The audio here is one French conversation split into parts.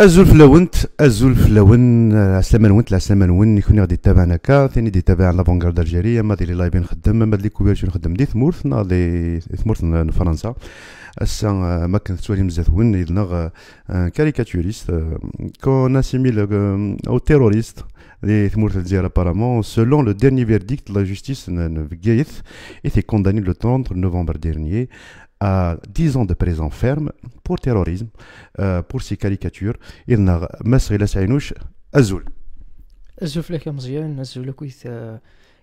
ازول فلاونت ازول فلاون عسلامه نونت العسلامه نون يكون غادي تابعنا كا ثاني دي تابعنا لافونغارد الجيريه ما ديري لايبين نخدم ما لي كوبيرتي نخدم دي ثمورثنا دي ثمورثنا فرنسا اسا آه، ما كنت توالي مزات ون يدنا آه، آه، كاريكاتوريست كون اسيميل او تيرورست لي ثمورث الجزائر ابارامون selon لو ديرني فيرديكت لا la justice في كونداني لو condamné le 30 novembre dernier à 10 ans de prison ferme pour terrorisme, euh, pour ces caricatures. Il n'a pas de saïnouche Azoul. Azoul, Azoul, euh,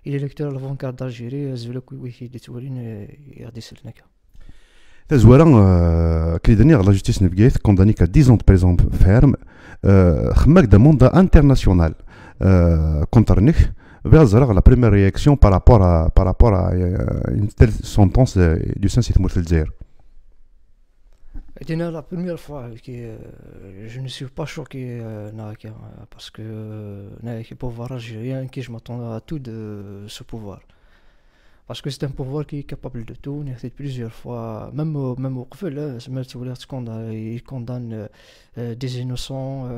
il est lecteur de l'avant-garde d'Algérie. Azoul, il est lecteur de Azoul, il est lecteur de euh, la justice de condamné à 10 ans de prison ferme, il a un mandat international contre nous, la première réaction par rapport à, par rapport à euh, une telle sentence du saint C'est la première fois que euh, je ne suis pas choqué euh, parce que le pouvoir rien qui je m'attends à tout de ce pouvoir parce que c'est un pouvoir qui est capable de tout. On a fait plusieurs fois, même au, même au hein, il condamne des innocents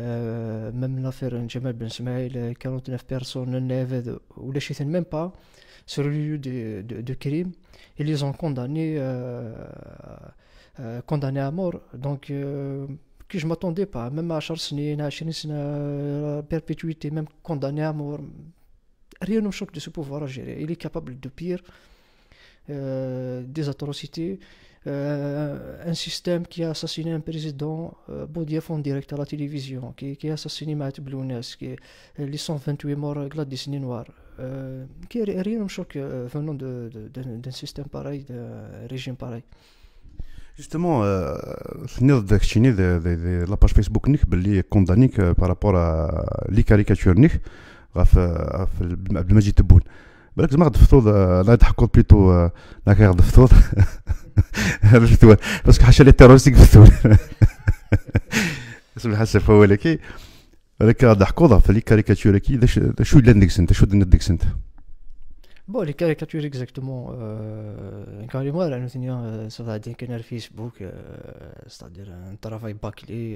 même l'affaire Jamal Ben Smaïl, 49 personnes n'avaient ou les même pas sur le lieu de, crime. Ils les ont condamnés, euh، euh، condamnés à mort. Donc, euh, que je m'attendais pas, même à Charleston, à la perpétuité, même condamné à mort. Rien ne choque de ce pouvoir gérer. Il est capable de pire, des atrocités. Euh, un système qui a assassiné un président euh, Boudiaf en direct à la télévision, qui, a assassiné Maït Blounès, qui les 128 morts de la Noire. qui est euh, euh, rien de choc venant d'un système pareil, d'un régime pareil. Justement, je suis de, de, la page Facebook, je ben, suis condamné par rapport à les caricatures, ben, à est le magie de Boudiaf. Je suis vous de la je vais vous باسكو حاشا لي تيرورست الثوان اسم حسب فهو لكي هذاك ضحكوضة في لي كاريكاتور كي شو لان ديك سنت شو ديك سنت بون لي كاريكاتور اكزاكتومون كاريمو انا ثاني سوف كان على الفيسبوك ستادير ان ترافاي باكلي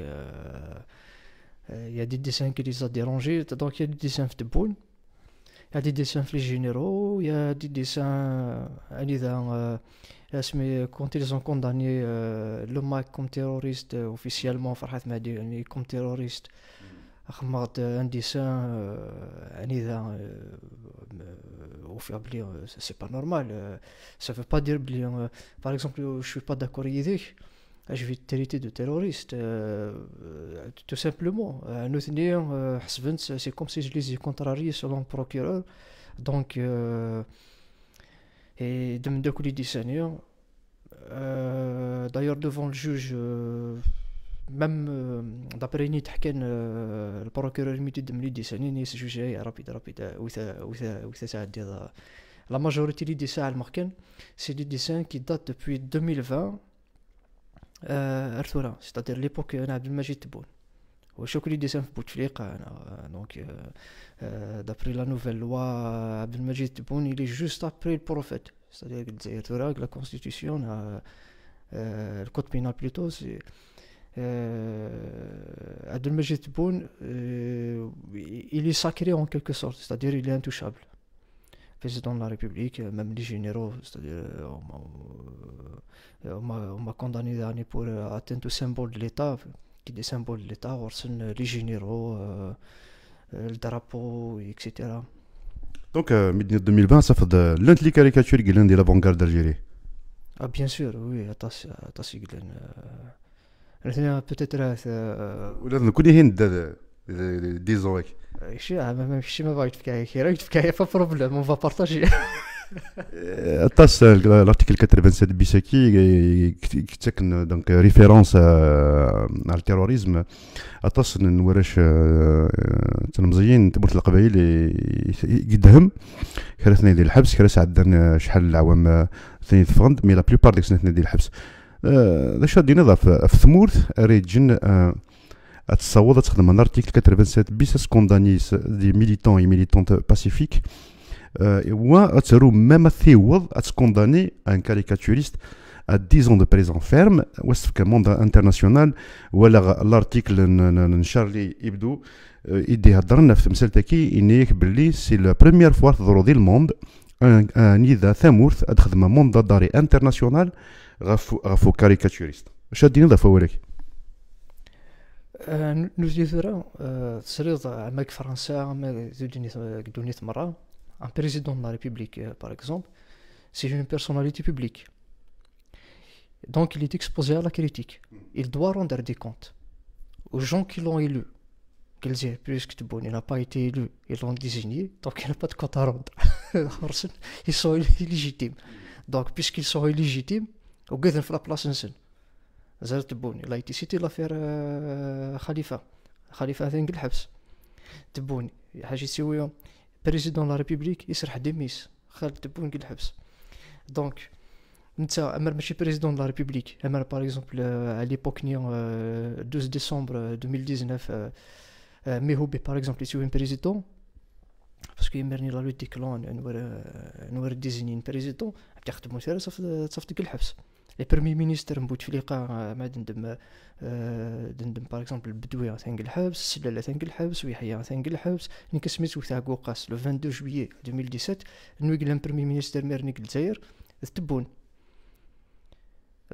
يا دي ديسان كي دي رونجي ديرونجي دونك يا دي ديسان في تبون يا دي ديسان في لي جينيرو يا دي ديسان آه، ذا آه، Mais euh, quand ils ont condamné euh, le MAC comme terroriste euh, officiellement, Mahdi comme terroriste, mm. Ahmad ça, c'est pas normal. Ça veut pas dire, par exemple, je suis pas d'accord avec lui je vais traiter de terroriste, tout simplement. Nous c'est comme si je les ai contrariés selon le procureur. Donc, et de euh, D'ailleurs, devant le juge, euh, même euh, d'après euh, le procureur de c'est jugé rapide, rapide. La majorité des dessins c'est des dessins qui datent depuis 2020, euh, c'est-à-dire l'époque de Abdelmajid au chocolat des donc d'après la nouvelle loi, Abdelmajid il est juste après le prophète. C'est-à-dire que la constitution, euh, le code pénal plutôt, euh, Abdelmajid euh, il est sacré en quelque sorte, c'est-à-dire qu'il est intouchable. Président de la République, même les généraux, c'est-à-dire qu'on m'a condamné l'année pour atteindre au symbole de l'État. كي دي سامبول لي تاورسن لي جينيرو الدرابو اكسيتيرا دونك ميدني 2020 صفد لانت لي كاريكاتور قلنا ديال لافونغارد الجيري اه بيان سور وي عطاس عطاس قلنا هنا بوتيتر ولا كل هند ديزويك شي ما ماشي ما باغي تفكاي كي راك تفكاي فا بروبليم اون فا بارطاجي طاس لارتيكل 87 بيساكي كتكن دونك ريفيرونس على التيروريزم طاس نوراش تنمزيين تبوت القبايل قدهم كرا اثنين ديال الحبس كرا سعدنا شحال العوام ثنين فغند مي لا بلوبار ديك ثنين ديال الحبس ذا شاد دينا في ثمورث ريجن تصوض تخدم ان ارتيكل 87 بيس كوندانيس دي ميليتون اي ميليتونت باسيفيك Euh, et moi, je suis même un théologue un caricaturiste à 10 ans de prison ferme. C'est ce que le monde international, ou l'article de Charlie Hebdo, euh, a dit que c'est la première fois dans le monde qu'un homme est mort dans le monde international pour un caricaturiste. Je dis que ce que vous voulez dire. Nous y sommes. Euh, c'est ce que vous voulez dire, c'est vous un président de la République, euh, par exemple, c'est une personnalité publique. Donc il est exposé à la critique. Il doit rendre des comptes aux gens qui l'ont élu. Qu'ils disent, puisque bon, il n'a pas été élu, ils l'ont désigné, donc il n'a pas de compte à rendre. ils sont illégitimes. Donc puisqu'ils sont illégitimes, au gazin la place bon, il a été cité l'affaire euh, Khalifa. Khalifa a été le président de la République est un homme qui est un homme un homme. Donc, je le président de la République. Par exemple, euh, à l'époque, le euh, 12 décembre 2019, euh, je par exemple homme qui est un président. Parce que loi suis un homme qui est un homme qui est un homme qui est un homme. لي بريمي مينيستر من بوتفليقه ما دندم دندم باغ اكزومبل بدوي ثانك الحبس السلاله ثانك الحبس ويحيى ثانك الحبس نيك سميت وثا قوقاس لو 22 جويي 2017 نويك لان بريمي مينيستر ميرنيك الجزائر تبون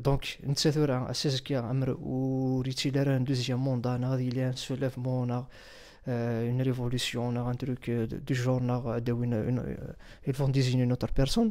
دونك نتا ثورا اساسكيا امر وريتي لارا دوزيام موندا غادي لي ان مونا une révolution, on a un truc euh, du genre, euh, euh, ils vont désigner une autre personne.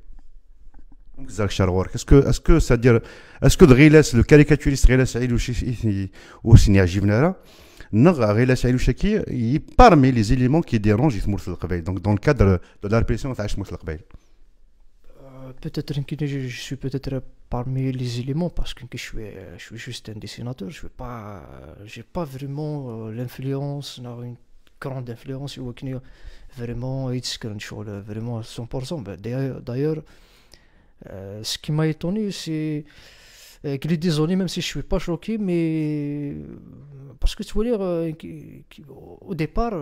Est-ce que, est-ce que, c'est-à-dire, est-ce que le caricaturiste Ghila Saïd ou Sini Non, il est parmi les éléments qui dérangent le Salqabaï, donc dans le cadre de la répression de le Salqabaï Peut-être que je, suis peut-être parmi les éléments parce que je suis, je suis juste un dessinateur, je n'ai pas, pas vraiment euh, l'influence, une grande influence, ou vraiment, vraiment 100%. Ben, d'ailleurs, euh, ce qui m'a étonné, c'est euh, qu'il est désolé, même si je suis pas choqué, mais parce que tu veux dire, euh, au départ,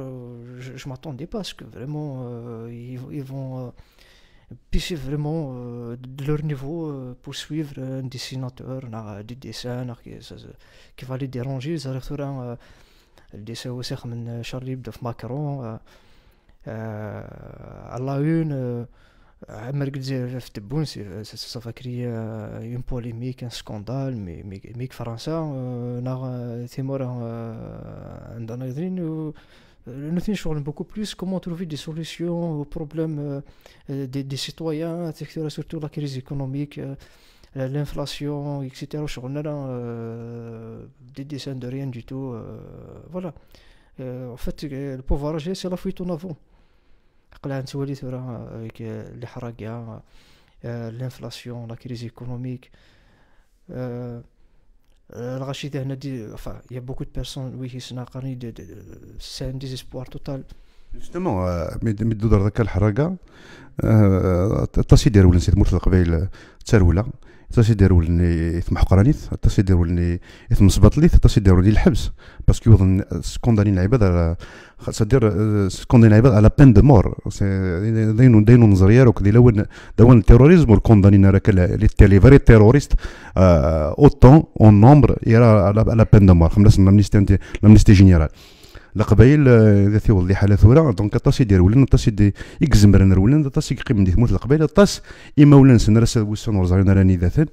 je, ne m'attendais pas à ce que vraiment ils, vont pisser vraiment de leur niveau poursuivre un dessinateur, des dessins qui, va les déranger, ils arriveront le dessin aussi comme Charlie de Macron à la une ça va créer euh, une polémique, un scandale, mais mais Français, nous sommes beaucoup plus comment trouver des solutions aux problèmes euh, euh, des, des citoyens, surtout la crise économique, l'inflation, etc. dans hein, des dessins de rien du tout. Voilà. En fait, le pouvoir, c'est la fuite en avant. قلعة تولي تورا افيك لي حراقيا لانفلاسيون لا كريز ايكونوميك الغاشي هنا دي فا يا بوكو دو بيرسون وي هي دي سان دي ديزيسبوار توتال جوستومون مي دار ذاك الحراقه تا ديال ولا نسيت مرتضى قبيل تسرولة حتى شي لي اثم حقرانيت حتى شي لي اثم سبطليت حتى شي لي الحبس باسكو يظن سكونداني العباد على دير سكوندين العباد على بان دو مور داينو داينو نظريه روك دي لون دون التيروريزم والكوندانينا راك لي فري تيروريست اوتون اون نومبر يرى على بان دو مور خمسة لامنيستي جينيرال القبائل آه، ذاتي وضيحه حاله ثوره دونك طاس يدير ولن طاس يدي يكزمرن ولن طاس يقيم دي ثمرت القبايل طاس اما سن راس وسن ورزارنا راني ذاتن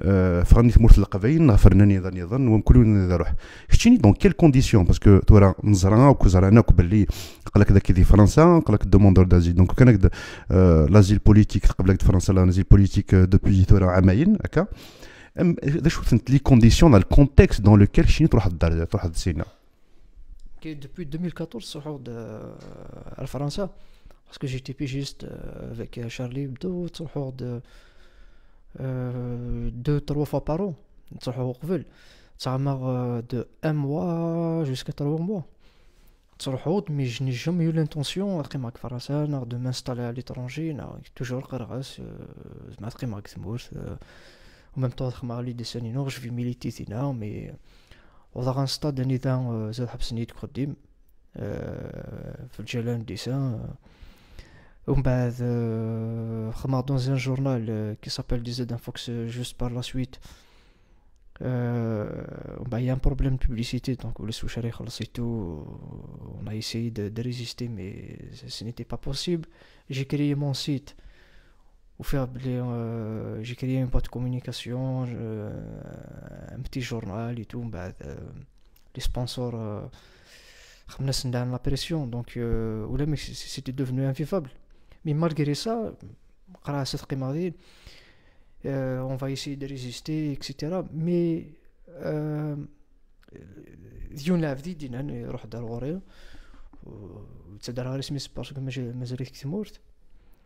آه، فغني ثمرت القبايل غفرناني ظن يظن ومكلون ذا روح شتيني دونك كيل كونديسيون باسكو تورا نزرعنا وكزرعنا قال قالك ذاك دي فرنسا قالك دوموندور دازي دونك كان آه، لازيل بوليتيك قبلك فرنسا لازيل بوليتيك دوبوي تورا عامين هكا ذا شو لي كونديسيون لو كونتكست دون لوكيل شتيني تروح الدار تروح السينما depuis 2014 sur la France. Parce que j'étais juste euh, avec euh, Charlie Hebdo, de euh, deux, trois fois par an. Ça de un mois jusqu'à trois mois. Mais je n'ai jamais eu l'intention de m'installer à l'étranger. Toujours en même temps, je vais militer, mais. On a un stade de Nidan, Zel Hapsenit Khudim, Fujalan Dissin. On a dans un journal qui s'appelle Dizet euh، juste par la suite. Euh، il y a un problème de publicité, donc on a essayé de résister, mais ce n'était pas possible. J'ai créé mon site. Ou faire euh, j'ai créé une boîte de communication, euh, un petit journal et tout. Bah, euh, les sponsors, euh, la pression. Donc, c'était devenu invivable. Mais malgré ça, grâce à cette on va essayer de résister, etc. Mais ديون العفدي دينا روح دار غوريا تدار غير سميس باسكو مازال كنت مورت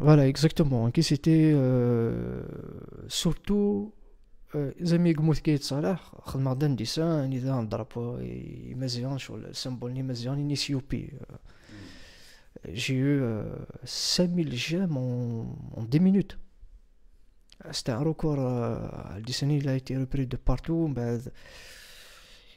Voilà, exactement. Qui c'était euh, surtout euh, les amis de des Salah, Khalmardan Dissin, un idéal drapeau et Mazian, le symbole de Mazian en Éthiopie. Euh, j'ai eu 5000 euh, gemmes en, en 10 minutes. C'était un record. Euh, le décennie a été repris de partout. Mais,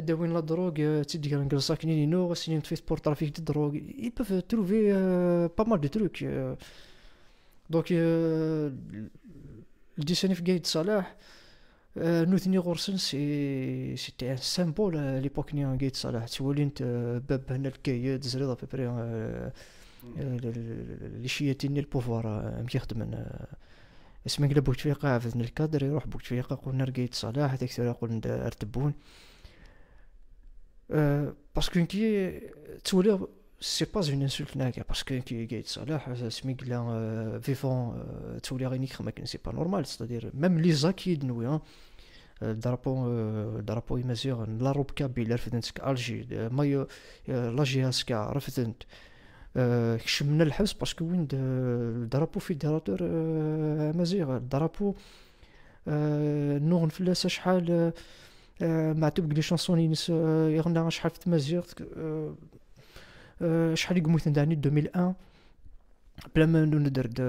داوين لا دروغ كان انجلس كنيني نو سينين تفيس سبور ترافيك دي دروغ اي بوف تروفي با مال دو تروك دونك الديساني في قايد صلاح نوثني غورسن سي سيتي ان سامبول بوك ني قايد صلاح تولي باب هنا الكايد زريضه بري لي ني البوفوار مكيخدمن اسمك لبوك تويقا عفدن الكادر يروح بوك قلنا رقيت صلاح هذيك ثورة قلنا ارتبون باسكو كي تولي سي با اون انسولت ناكا باسكو كي قايد صلاح سمي قلا فيفون تولي غير نيكخ سي با نورمال ستادير ميم لي زاكي دنوي الدرابو الدرابو يمازيغ لا روب كابيلا رفدنت الجي مايو لا جي اسكا رفدنت كشمنا الحبس باسكو وين الدرابو فيدراتور مازيغ الدرابو نوغن فلاسه شحال مع تبقى لي شانسون ينس آه، يغنى شحال في تمازيغت آه، آه، شحال يقموت نداني 2001 بلا ما ندرد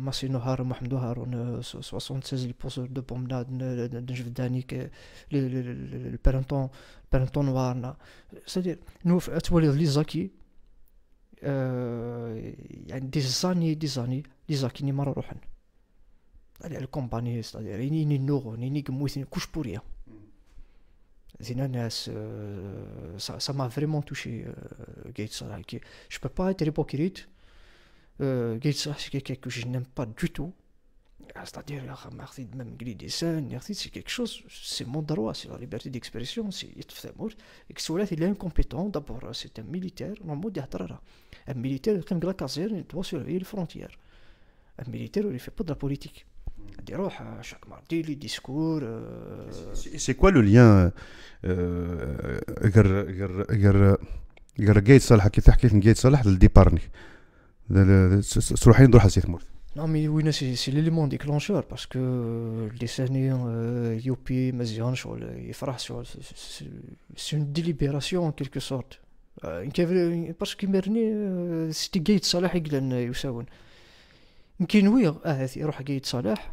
ماسي نهار محمد نهار 76 البوسور دو بومنا نجف دانيك البرنتون البرنتون نوارنا سادير نوف تولي لي زاكي يعني دي زاني دي زاني لي زاكي ني مرة روحن compagnie, الكومباني ستادير ça m'a vraiment touché euh, Gates je peux pas être hypocrite euh, c'est que je n'aime pas du tout ah, c'est-à-dire c'est quelque chose c'est mon droit c'est la liberté d'expression c'est il est incompétent d'abord c'est un militaire un militaire qui la doit surveiller les frontières un militaire il fait pas de la politique C'est quoi le lien Gates Salah qui Gates Salah Non mais oui, c'est l'élément déclencheur parce que les Sénéens, Yopi, Mazian, c'est une délibération en quelque sorte. Parce que Merni, c'était Gates Salah qui l'a eu. يمكن وي اه يروح قايد صلاح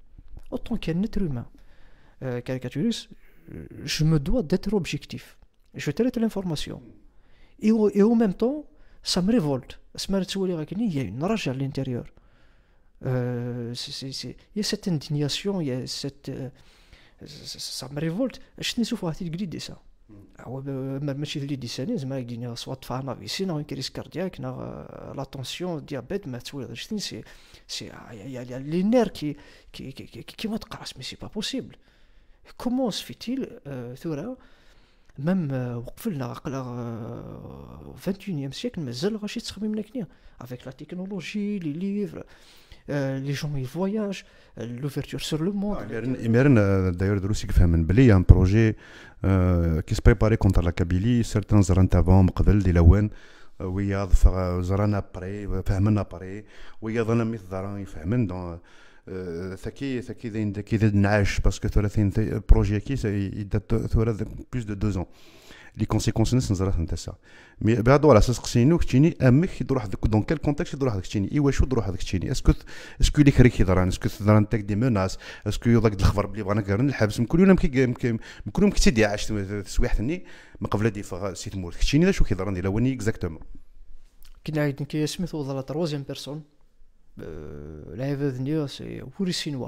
autant qu'un être humain euh, caricaturiste, je me dois d'être objectif. Je traite l'information. Et, au, et au même temps, ça me révolte. Il y a une rage à l'intérieur. Euh, il y a cette indignation, il y a cette, euh, ça, me révolte. Je ne sais pas si ça. Mm. Ah euh, je suis euh, hein, crise cardiaque, euh, tension, diabète, les nerfs qui mais ce pas possible. Comment se fait-il, même 21 siècle, avec la technologie, les livres les gens ils voyagent, l'ouverture sur le monde. D'ailleurs, il y a un projet qui se préparait contre la Kabylie, certains avant, وياض زرانا بري فهمنا بري وياض انا مي الزران يفهمن qui ثكي ثكي ذين ذكي ذين نعاش باسكو ثلاثين بروجي كي il ثلاث plus de دو ans. لي كونسيكونس ناس نزرات انت سا مي بعد على اساس قسينو كتيني امك يدور حدك دونك كال كونتاكت يدور حدك تيني اي واش يدور حدك تيني اسكو اسكو لي كريك يضران اسكو تضران تاك دي مناس اسكو يضاك الخبر بلي بغانا كرن الحبس مكل يوم كي مكل يوم كتدي عاش تسويحتني من قبل دي فغا سيت مور كتيني شو كيضران دي لواني اكزاكتومون كنا عيد كي سميث ظل تروزيام بيرسون لعيبه نيو سي وري سينوا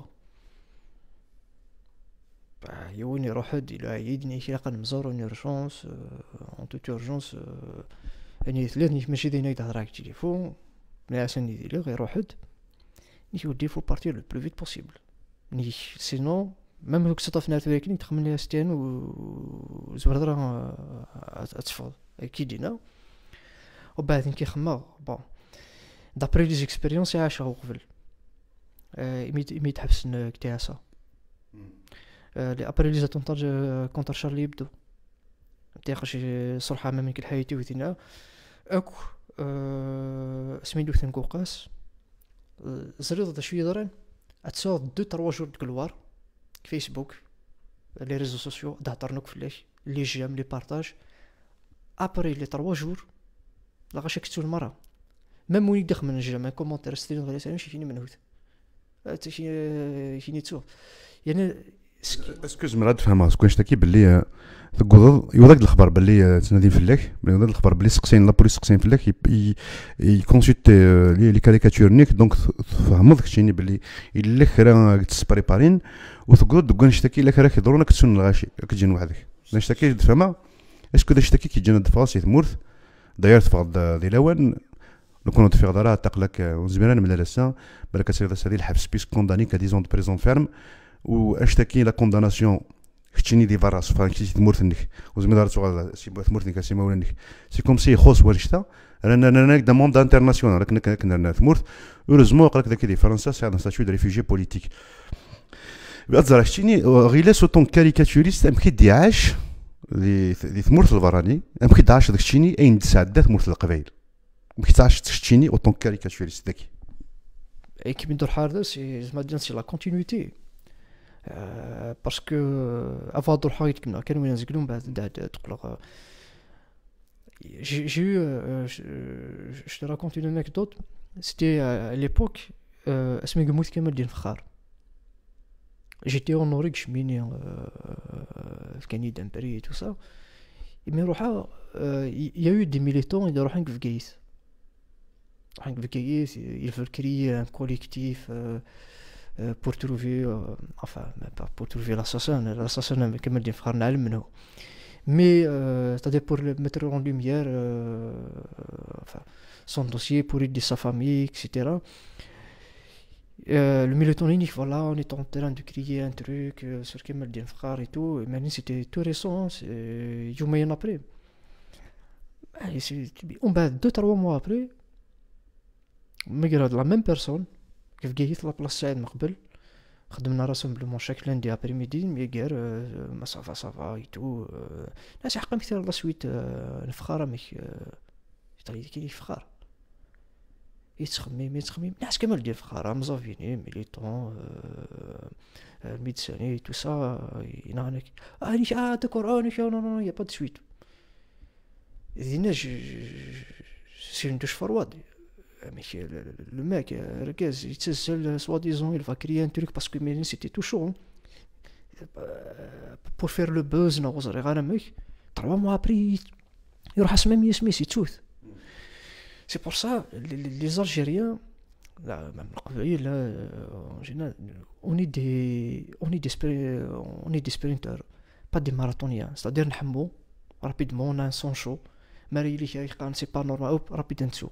يوني روحد الى يدني شي رقم مزور اون اورجونس اون توت اورجونس اني ثلاث ماشي دينا تهضر هاك التليفون مي عشان ندير غير روحد ني ودي فو بارتير لو بلو فيت بوسيبل ني سينو ميم لو كسطف نات ولكن تخمن لي ستان و زبر درا اتفض اكيد دينا وبعد خما بون دابري لي زيكسبيريونس شاو قبل إميت إميت حبس كتاسة آه، لي ابري لي زاتون آه، كونتر شارلي يبدو تيقا صلحة ما من كل حياتي وثنا اكو آه، سميدو ثن قوقاس زريضة شوية دران اتصور دو تروا جور دكلوار فيسبوك لي ريزو سوسيو دهطر نوك فلاش لي جيم لي بارطاج ابري لي تروا جور لاغا كتو المرة ميم وين يدخل من الجيم كومونتير ستيلو غير سالم شي فيني منهوت شي فيني يعني اسكوز مراد تفهمها سكون شتاكي باللي تقول يوضاك الخبر باللي تنادي فلاك يوضاك الخبر باللي سقسين لابوليس سقسين فلاك يكونسيت لي كاريكاتور نيك دونك تفهمض كتشيني باللي الا خرا تسبريبارين وتقول تقول نشتكي الا خرا كيضرونا كتسون الغاشي كتجي وحدك نشتكي تفهمها اسكو كي كيجينا دفاسي ثمورث داير تفاض دي لوان لو كون في دارا تقلك ونزبيران من لسان بالك سيدا سالي الحبس بيس كونداني كديزون دو بريزون فيرم واشتكي لا كونداناسيون كتشيني دي فراس فكتشي تمورتنك وزمي دارت سؤال سي تمورتنك سي مولانك سي كوم سي خوص والشتا رانا رانا دا موند انترناسيونال راك راك رانا تمورت اوروزمون قالك داك دي فرنسا سي ان ستاتيو دو ريفوجي بوليتيك بأتزرع شتيني غيلا سو طون كاريكاتوريست ام كيد يعاش لي ثمورت البراني ام كيد عاش داك شتيني اين تسعد ثمورت القبايل ام كيد عاش شتيني او طون كاريكاتوريست ذكي اي كي بندور سي زعما سي لا كونتينيتي باسكو افادور حوايج كنا كانوا وين نزقلو من بعد تقلق جي جي je te raconte une anecdote c'était ليبوك اسمي قموت كامل ديال الفخار جيتي اونوريك شميني الكنيدة امبري تو سا مي روحا يا يو دي ميليتون اللي روحين في كايس روحين في كايس يفكري ان كوليكتيف Euh, pour trouver euh, enfin pas pour trouver l'assassin l'assassin comme dit mais euh, c'est-à-dire pour le mettre en lumière son dossier pour aider sa famille etc euh, le mélatoninique, voilà, on est en train de crier un truc sur Kemal Denfrar et tout. mais c'était tout récent, c'est une semaine après. on va oh, ben, deux, trois mois après, mais de la même personne, كيف لا بلاصه تاعي من قبل خدمنا راسومبلومون شاك لاندي ابري ميدي مي غير آه، ما صافا صافا اي تو آه، ناس حقا كثير لا سويت الفخار آه، مي تغيد كي فخار يتخمم يتخمم ناس كامل ديال الفخار مزافيني ميليتون ميدساني تو سا ينانك اه نيش اه داكور اه نو نو يا با دو سويت دينا سي اون دوش فرواد Euh, mais le, le mec, euh, il seul, euh, soi-disant, il va crier un truc parce que c'était tout chaud. Hein. Pour faire le buzz, non, mec. Trois mois après, il même c'est tout. C'est pour ça, les, les Algériens, là, même là, en général, on est des, on est des, on est des sprinteurs pas des marathoniens. C'est-à-dire, rapidement, on a un sang chaud. Mais il c'est pas normal, hop, rapide en dessous.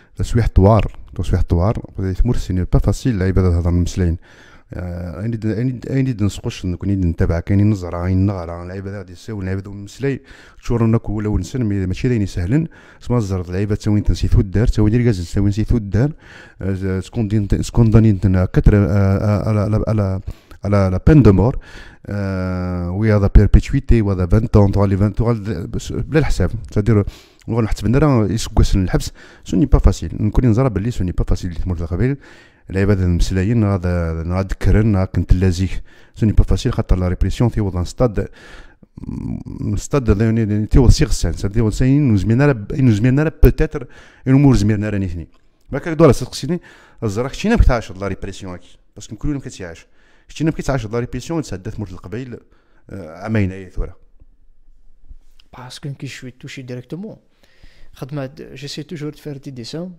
تسويح طوار تسويح طوار تمر سي با فاسيل العباد هذا المسلين اني آه، اني نسقوش كوني نتابع كاين نزرع غاين نغرى العباد غادي يساو العباد المسلاي شور ناكو ولا ونسن ماشي داين يسهلن سما زرت العباد تساوين تنسيتو الدار تساوين الكاز نسيتو الدار آه، سكون دين سكون دانين كتر آه، على على على لا بين دو مور وي هذا بيربيتويتي وهذا 20 ans 30 بلا الحساب تدير نقول نحسب نرى يسكاس الحبس سوني با فاسيل نكون نزرى باللي سوني با فاسيل تمر القبيل العباد المسلاين غاد غاد كرن كنت لازيك سوني با فاسيل خاطر لا ريبريسيون في وضع ستاد ستاد تيوض سيغ السانس تيوض ساين نزمينا نزمينا بوتيتر الامور زميرنا راني هني باك دورا سقسيني الزراك شينا بتعاش لا ريبريسيون باسكو كل يوم كتعاش شتينا بك تعاش لا ريبريسيون تسدات مرت القبيل عامين اي ثوره باسكو كي شوي توشي ديريكتومون j'essaie toujours de faire des dessins.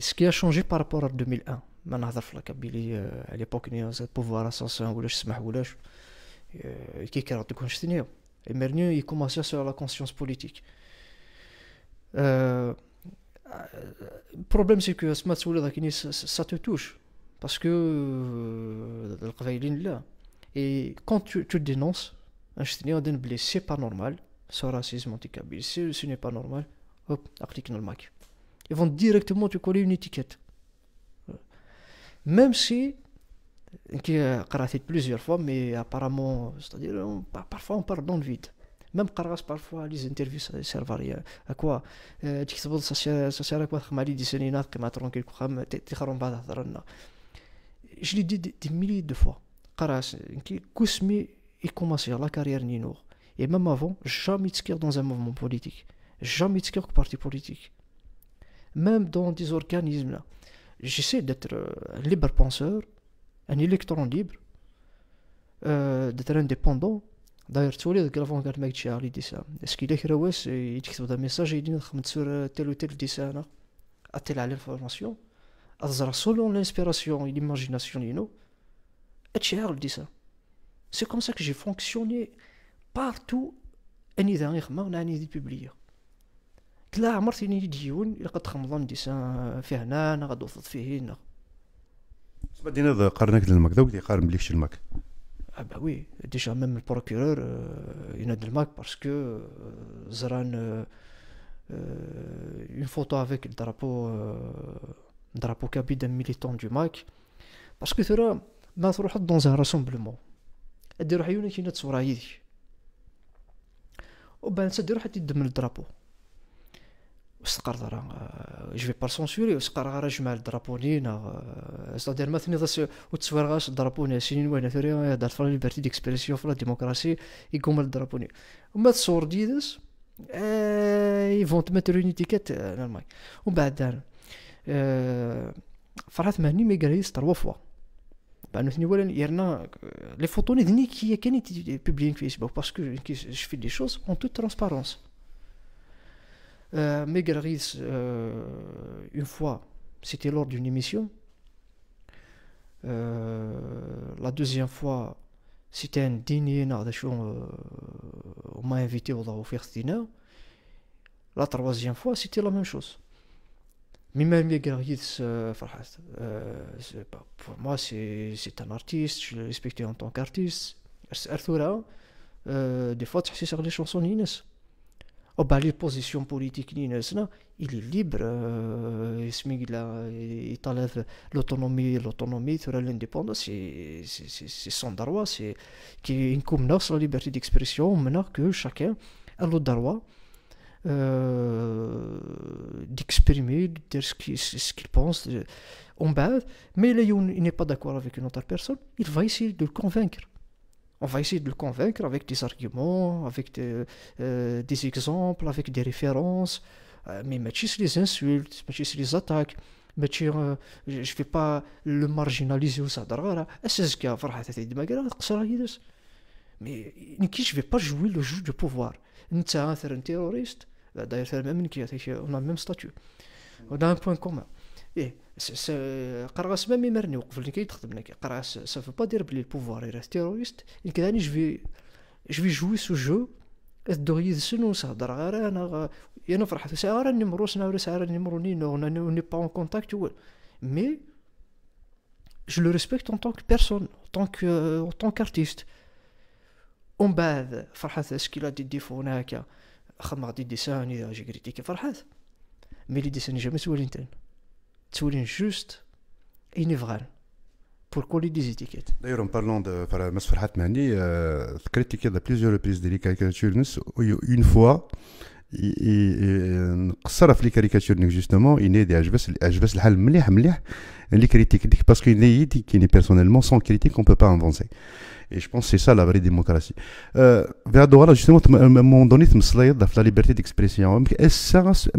Ce qui a changé par rapport à 2001, Manar Farah Kabili, à l'époque, nous avions ce pouvoir à ce moment où le schisme ou le jeu qui est capable de continuer. Et maintenant, il commence à sur la conscience politique. Le euh, euh, Problème, c'est que ça te touche, parce que euh, Et quand tu te dénonces, un à te blesser, c'est pas normal. Ce racisme anti-kabili, c'est ce n'est pas normal. Hop, dans le Ils vont directement te coller une étiquette. Même si, qui a plusieurs fois, mais apparemment, c'est-à-dire, parfois on parle dans le vide. Même Karas, parfois, les interviews, ça servent à rien. À quoi Je l'ai dit des milliers de fois. Karas, qui Kousmi, il commence la carrière Nino. Et même avant, jamais de dans un mouvement politique jamais de parti politique. Même dans des organismes, j'essaie d'être euh, un libre penseur, un électron libre, euh, d'être indépendant. D'ailleurs, tous les gravants ma ont été des ça. Est-ce qu'il écrit il un message et il dit sur euh, tel ou tel dessin, a tel il à l'information selon l'inspiration et l'imagination, et ça. C'est comme ça que j'ai fonctionné partout, et ni dernièrement, on a publié. لا عمر تيني ديون الا خمضان نديس فيه هنا انا غادوفض فيه هنا بالنسبه دينا قرنك للماك دوك ويلي قارن بليكش الماك آه، با وي ديجا ميم البروكيرور آه، يناد الماك باسكو آه، زران اون فوتو افيك الدرابو درابو كابي دان ميليتون دو ماك باسكو ثرا ما تروح دون زان راسومبلمون دير عيونك هنا تصورا يدي وبان تدير حتى من الدرابو وسقر درا جو في با سونسوري وسقر غير جمع الدرابوني نا سادير آه، مثلا داس وتصوير غاش الدرابوني سنين وين ثري هضر آه، في ليبرتي ديكسبريسيون في ديموكراسي يقوم الدرابوني وما تصور ديدس فون تمتر اون تيكات نورمال ومن بعد آه، فرحت مهني ما يقريس تروا فوا بانو ثني ولا يرنا لي فوتوني ذني كي كان بيبليين فيسبوك باسكو شفت دي شوز اون توت ترونسبارونس Euh, euh, une fois, c'était lors d'une émission. Euh, la deuxième fois, c'était un dîner. Euh, on m'a invité au ce dîner. La troisième fois, c'était la même chose. Mais même les pour moi, c'est un artiste. Je le respecté en tant qu'artiste. Des fois, c'est sur les chansons d'Inès politique les positions politiques il est libre, euh, il enlève l'autonomie, l'autonomie sur l'indépendance, c'est son droit, c'est qui incumbe la liberté d'expression, maintenant que chacun a le droit euh, d'exprimer, de dire ce qu'il pense, on mais il n'est pas d'accord avec une autre personne, il va essayer de le convaincre on va essayer de le convaincre avec des arguments, avec des, euh, exemples, avec des références. Euh, mais c'est les insultes, c'est les attaques. Mais euh, je ne vais pas le marginaliser ou ça. C'est ce qu'il la a. Mais je ne vais pas jouer le jeu du pouvoir. C'est un terroriste. D'ailleurs, on a le même statut. On a un point commun. ايه قرا سما مي مرني وقف اللي كيتخدم لك قرا سا فو با دير بلي البوفوار يرا تيروريست انك داني جوي جفي جوي سو جو دو يدسن ونسهضر غير انا انا فرحت ساعه راني مروسنا سنا ولا ساعه راني مروني نو ني با اون كونتاكت مي جو لو ريسبكت اون طونك بيرسون personne, en اون que ارتيست euh, اون tant qu'artiste. بعد فرحات اسكيلا دي دي هاكا هكا خمر دي ديسان اذا جي كريتيكي فرحات مي لي ديسان جامي سولي نتان تولي juste névral pour coller des étiquettes. D'ailleurs, en parlant de Masfar Hatmani, euh, critiqué à plusieurs reprises des caricatures, une fois, نقصر في لي caricatures justement ينادي عجبس عجبس الحال مليح مليح لي كريتيك ديك باسكو كيني بيرسونيلمون سون كريتيك اون Et je pense c'est ça la vraie démocratie. Euh, justement, euh, la liberté d'expression. Est-ce que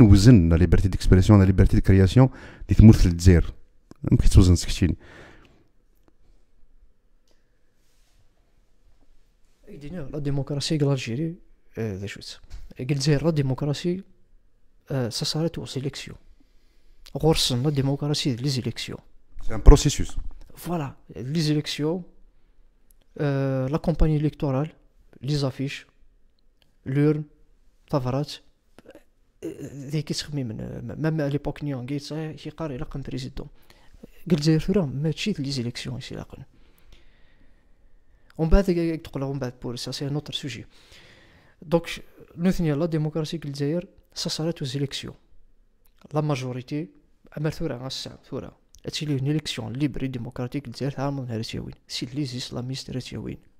nous la liberté d'expression, la liberté de création, le La démocratie إيه، ذا شوت قلت زير ديموكراسي آه، سا ساريت او سيليكسيون غورسن لا ديموكراسي لي زيليكسيون سي ان بروسيسوس فوالا لي زيليكسيون آه، لا كومباني ليكتورال لي زافيش لورن طفرات آه، ذيك تخمي من مام ليبوك نيون كيت شي قاري لاقن بريزيدون قلت زير ما ماشي لي زيليكسيون سي لاقن ومن بعد تقول من بعد بور سا سي ان اوتر سوجي Donc, nous avons la démocratie ça s'arrête aux élections. La majorité, hein, c'est une élection libre et démocratique c'est les islamistes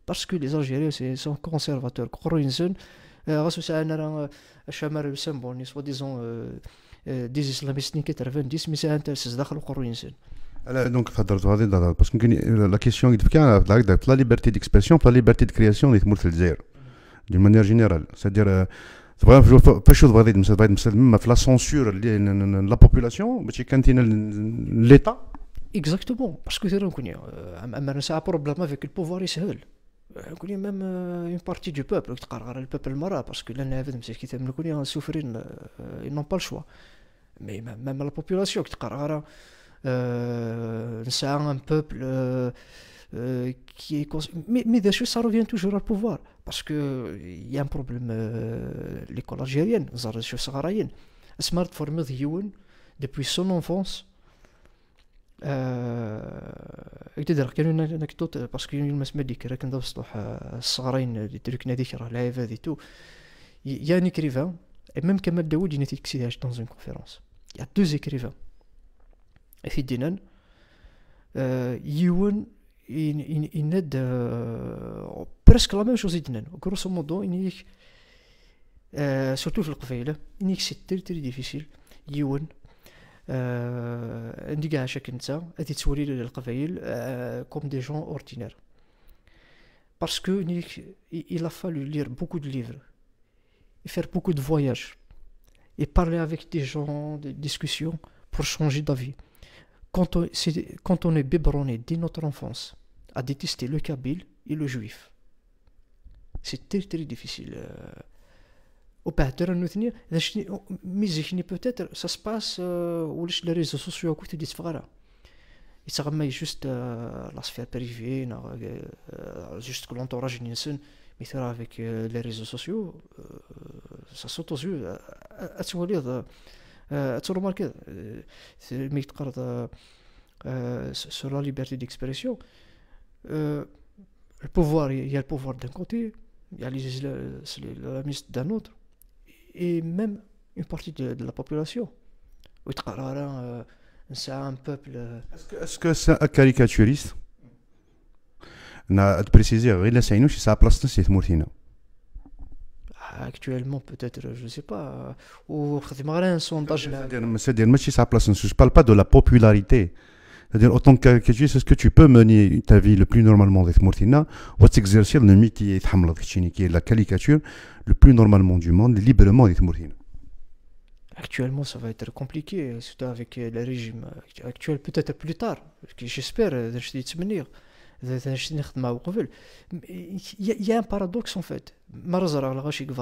parce que les Algériens sont conservateurs euh, euh, disant euh, des islamistes donc parce que la question la liberté d'expression la liberté de création d'une manière générale. C'est-à-dire, euh, je vrai, sais pas si vous pas la censure de la population, mais c'est quand même y l'État Exactement, parce que c'est un euh, problème avec le pouvoir israélien. Il y a euh, même une partie du peuple, le peuple moral, parce que les gens qui ont souffert, ils n'ont pas le choix. Mais même la population, c'est un peuple... Euh, qui est mais, mais bien ça revient toujours au pouvoir. Parce que euh, il y a un problème, euh, l'école algérienne, choses Sahraïen. Smart de Yuen, depuis son enfance, je il y a une anecdote, parce qu'il y a une masse médicale, il y des trucs, des Il y a un écrivain, et même Kamal Daoud, il était excédé dans une conférence. Il y a deux écrivains. Et Fidinan, Yuen, euh, il aide presque la même chose grosso modo surtout في très difficile c'est très ديفيسيل à عندي كاع et gens ordinaires parce للقبايل comme des gens ordinaires parce il a fallu lire beaucoup de livres faire beaucoup de voyages et parler avec des gens, des discussions pour changer d'avis. Quand on, quand on est biberonné dès notre enfance à détester le Kabyle et le juif. C'est très très difficile. Euh, au peut-être, ça se passe sur euh, les réseaux sociaux à des et ça remet juste euh, la sphère privée, juste que l'entourage mais ça avec les réseaux sociaux, ça saute aux yeux. Tu remarques, mais sur la liberté d'expression, euh, le pouvoir, il y a le pouvoir d'un côté, il y a les islamistes d'un autre, et même une partie de, la population. Euh, c'est un peuple. Euh, est-ce que c'est -ce a caricaturiste de préciser, a à place de ah, Actuellement, peut-être, je ne sais pas. Ou sondage. cest à sondage... je ne parle pas de la popularité. C'est-à-dire, autant que tu est-ce que tu peux mener ta vie le plus normalement avec Mortina, ou t'exercer le métier qui est la caricature le plus normalement du monde, librement avec Mortina Actuellement, ça va être compliqué, surtout avec euh, le régime actuel, peut-être plus tard, j'espère, je dis de il y a un paradoxe en fait. Il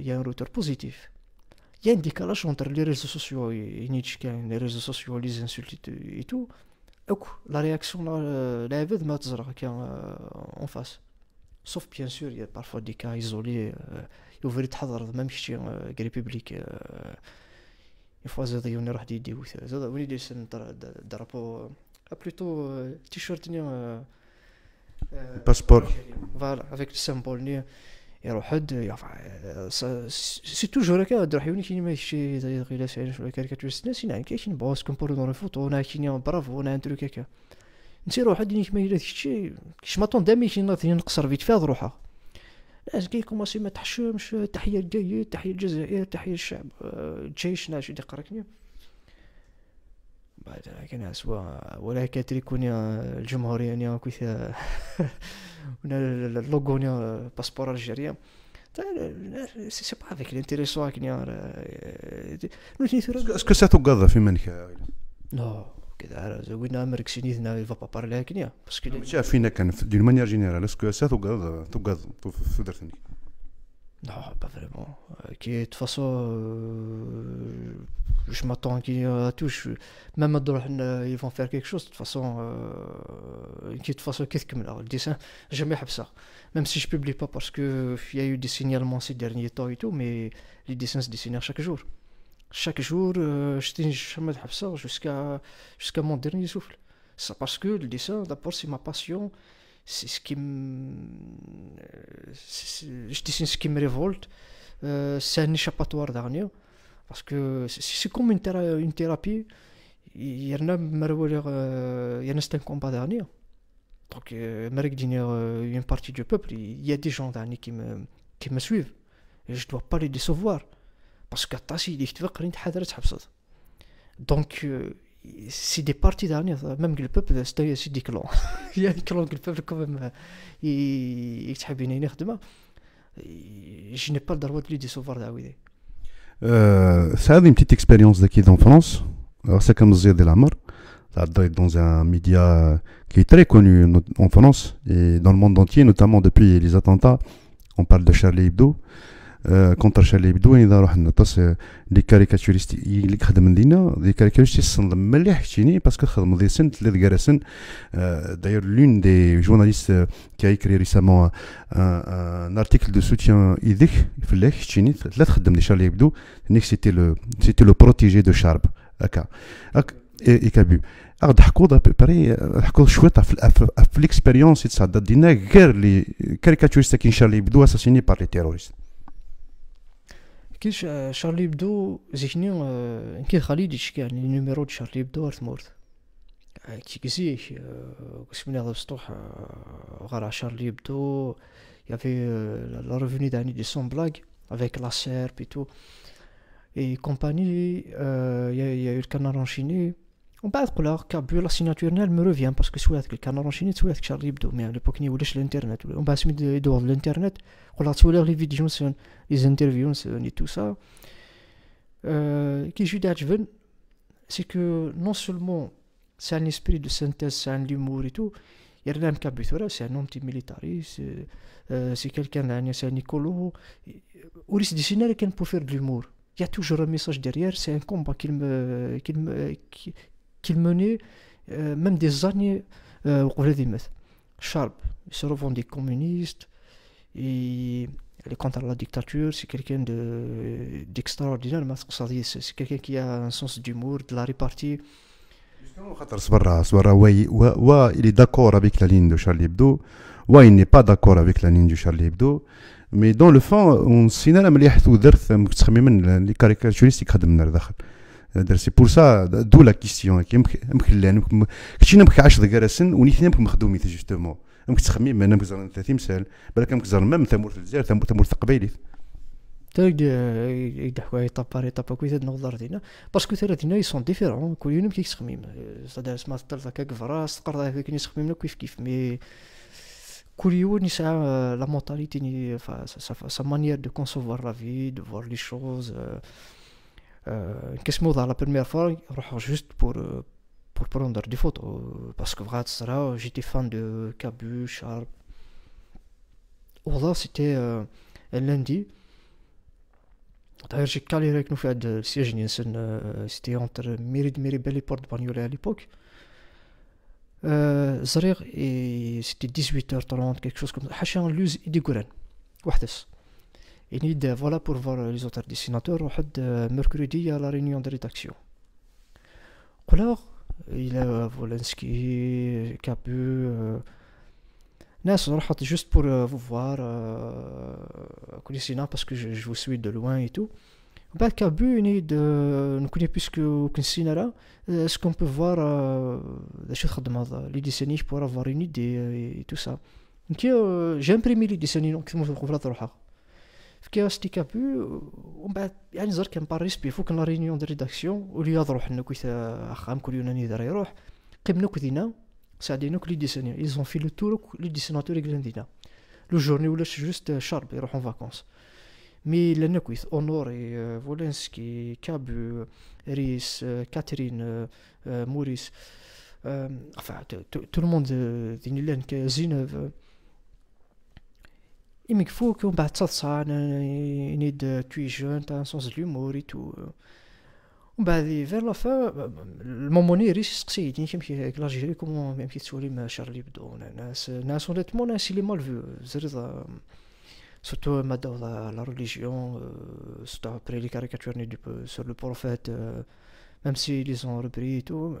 y a un retour positif y a une décalage entre les réseaux sociaux et les réseaux sociaux, les insultes et tout. La réaction de la euh, en face. Sauf bien sûr, il y a parfois des cas isolés. Il euh, même chez les Il faut on passeport. Voilà, avec le symbole. Euh, يروح حد سي توجور هكا تروح يوني كاين ماشي زي غير سعيد ولا كاريكاتور سي نعم كاين بوس كومبور دون الفوتو انا كاين برافو انا ان تروك هكا انت روح حد ما الا شي كيش ما طونداميش ناضي نقصر فيت فيها روحها لازم كي كوماسي ما تحشمش تحيه الجاي تحيه الجزائر تحيه الشعب الجيش آه، ناشي اللي قراكني بعد كان اسوا ولا كاتريكوني الجمهوريه يعني كويثا لوغونيا باسبور الجيريان سي با افيك لانتيريسون كنيا اسكو سا توغادا في منك نو كذا زوينا امريك نا يفا با بارلي هكنيا باسكو ماشي فينا كان دون مانيير جينيرال اسكو سا توغادا توغادا فدرتني Non, pas vraiment. Ok, de toute façon, euh, je m'attends à tout, Même à euh, ils vont faire quelque chose. De toute façon, qui euh, de toute façon, qu'est-ce que le dessin Jamais ça. Même si je publie pas parce qu'il y a eu des signalements ces derniers temps et tout, mais les dessins se dessinent chaque jour. Chaque jour, je tiens jamais ça jusqu'à jusqu'à mon dernier souffle. C'est parce que le dessin, d'abord, c'est ma passion. Euh, c'est ce qui me ce qui me révolte euh, c'est un échappatoire dernier parce que c'est comme une, thérapie il y en a euh, un combat dernier donc a une partie du peuple il y a des gens qui me me suivent et je dois pas les décevoir parce qu'à donc c'est des parties partisans, même que le peuple, c'est des clans. Il y a des clans que le peuple, quand même, euh, il Je n'ai pas le droit de lui décevoir d'Aouidé. Euh, ça a une petite expérience d'acquis France. Alors, c'est comme de la mort. Ça doit être Dans un média euh, qui est très connu en France et dans le monde entier, notamment depuis les attentats. On parle de Charlie Hebdo. آه، كونتر شارلي بدوي اذا روح نطس لي كاريكاتوريست اللي خدم لينا دي كاريكاتوريست تنظم مليح تشيني باسكو خدم دي سنت اللي ذكرسن آه، داير لون دي جورناليست كي ايكري ريسامون ان ارتيكل دو سوتيان يديك فلاك تشيني لا تخدم لي شالي بدو نيك سيتي لو سيتي لو بروتيجي دو شارب هكا اغد حكو حكوا بري حكو شويط في ليكسبيريونس اللي دينا غير لي كاريكاتوريست كي شارلي شاء يبدو اساسيني بار لي تيروريست Charlie Hebdo, il y avait un numéro de Charlie Hebdo qui mort. Il y avait la revenu d'année de son blague avec la SERP et tout. Et compagnie, euh, il y a eu le canard en on va dire qu'il y a une signature qui me revient, parce que y a quelqu'un en Chine qui m'a dit que à l'internet. On va dire que l'internet. On va dire que j'allais l'internet pour faire des vidéos, des interviews et tout ça. Ce euh, que je veux c'est que non seulement c'est un esprit de synthèse, c'est un humour et tout, il y a des gens qui le font, c'est un anti-militariste, euh, euh, c'est quelqu'un d'un c'est un écolo. Au risque de se faire de l'humour, il y a toujours un message derrière, c'est un combat qui me qu'il menait euh, même des années euh, au هذه Charles, se se communiste, et Il est contre la dictature, c'est quelqu'un d'extraordinaire, c'est quelqu'un qui a un sens d'humour, de la répartie. il est d'accord avec la ligne de Charlie Hebdo, il n'est pas d'accord avec la ligne de Charlie Hebdo, mais dans le fond, on signale les caricaturistes qui سي بور سا دو لا كيستيون كي مخلان كنتي نمك 10 كراسن ونيتي نمك مخدومي جوستومون نمك تخميم انا مكزر 30 مسال بالك مكزر مام تمور الجزائر تمور تقبيليت تاك يدحوا يطابار يطابا كويس هاد النظر دينا باسكو ترى دينا اي سون ديفيرون كل يوم كيك تخميم صدا سما تلت هكا كفراس تقرا هكا تخميم كيف كيف مي كل يوم يسعى لا مونتاليتي سا مانيير دو كونسوفوار لا في دو فوار لي شوز Qu'est-ce que la première fois, juste pour, euh، pour prendre des photos. Parce que j'étais fan de Cabu, Sharp. Voilà, c'était euh, un lundi. D'ailleurs, j'ai calé avec nous de siège euh, C'était entre Méride, Méribel et Porte Bagnolet à l'époque. et c'était 18h30, quelque chose comme ça. Hachan, Luz et Digouren. Wahdes voilà pour voir les autres dessinateurs. Euh, mercredi, à mercredi la réunion de rédaction. Alors, il y a Volensky, Capu. Euh, Nas, juste pour euh, vous voir, parce que je, vous suis de loin et tout. Bah, Capu, ne connaît plus que là. Ce qu'on peut voir, les décennies pour avoir une idée et tout ça. J'ai imprimé les décennies, donc je me في تي كابو ومن بعد يعني زر كان باريس ريسبي فوك لا رينيون دو ريداكسيون وليا روح نكو اخام كل يوناني دار يروح قيم نكو دينا ساعدين نكو لي ديسينيور ايزون في لو تور لي ديسيناتور يقلن دينا لو جورني ولاش جوست شارب يروحون فاكونس مي لنا كويث اونوري فولينسكي كابو ريس كاترين موريس enfin تو الموند le monde euh, d'Inilen Zinov Il faut qu'on batte ça, il est de tu jeune, de l'humour et tout. Euh. vers la fin, euh, bah, bah, le moment est risqué, il dit que même Charlie c'est honnêtement, les mal Surtout euh, la religion, après les caricatures sur le prophète, même s'ils ils ont repris et tout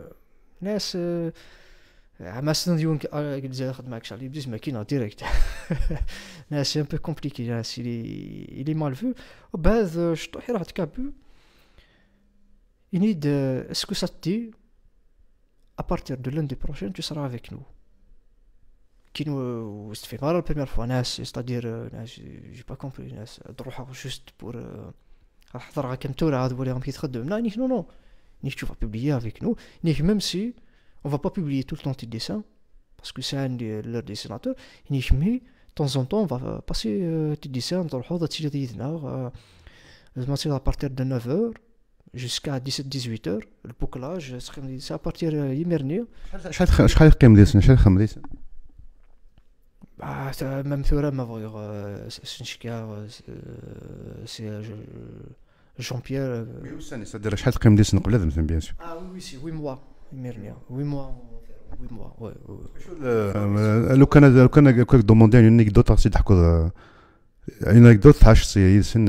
c'est un peu compliqué il est mal vu euh, euh, est ديريكت que ça ان بو كومبليكي à partir de lundi prochain, tu seras avec nous. Qui nous euh, fait mal la première fois, c'est-à-dire, j'ai pas compris, juste pour. Non, non, tu vas publier avec nous, même si on ne va pas publier tout le temps des dessins, parce que c'est un des sénateurs. dessinateurs. mais de temps en temps, on va passer euh, tes dessins dans le hall de dessins à partir de 9h jusqu'à 17-18h. Le bouclage, c'est à partir de l'hymerne. Je vais faire un C'est Bah, même théorème, c'est euh, euh, Jean-Pierre. Mais où ça, c'est-à-dire, je vais faire un Ah oui, c'est oui, moi. Mirnia. Oui, moi. Oui, moi. Ouais, لو كان لو كان لو دوموندي اون انيكدوت خاصني تحكوا اون انيكدوت تاع شخصيه يلسن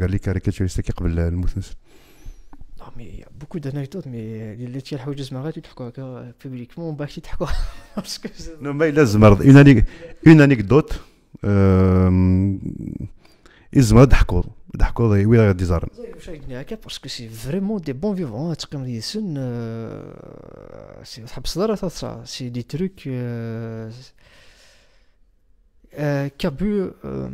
قال لي كي قبل المثنس مي يا بوكو دانيكدوت مي اللي تي الحوايج ما غادي تحكوا هكا بوبليكمون باش تحكوا باسكو نو مي لازم مرض اون انيكدوت يزمر ضحكوا d'accord et oui il y a des parce que c'est vraiment des bons vivants hein, c'est comme des euh, c'est ça ça c'est des trucs Kabu euh, euh,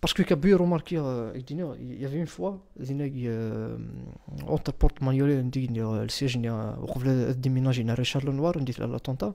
parce que Kabu a remarqué il y avait une fois il y a on t'apporte manuel il dit le siège il y a on voulait déménager dans Richard Noir on dit l'attentat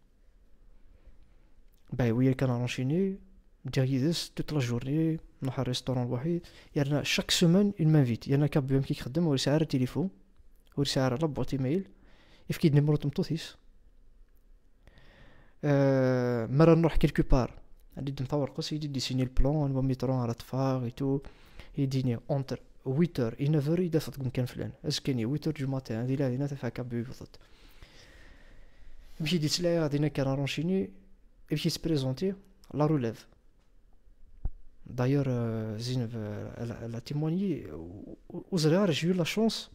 باي ويا كان رونشيني ندير توت لا جورني نروح الريستورون الوحيد يرنا شاك سومان اون مانفيت يرنا كاب بيام كي يخدم و ساعه التليفون و ساعه لا بوط ايميل يفكي نمرو تمطوثيس أه مرة نروح كيلكو بار عندي نطور قص يدي ديسيني البلون ميترون على طفاغ تو يديني اونتر ويتر اي 9 اي دافت كون كان فلان اسكيني ويتر جو ماتان هادي لا هنا تفاكا بيبطت مشي ديت لا غادي نكرا رونشيني et puis il se présentait la relève. D'ailleurs, Zinev euh, Zineb, elle, elle a témoigné. j'ai eu la chance.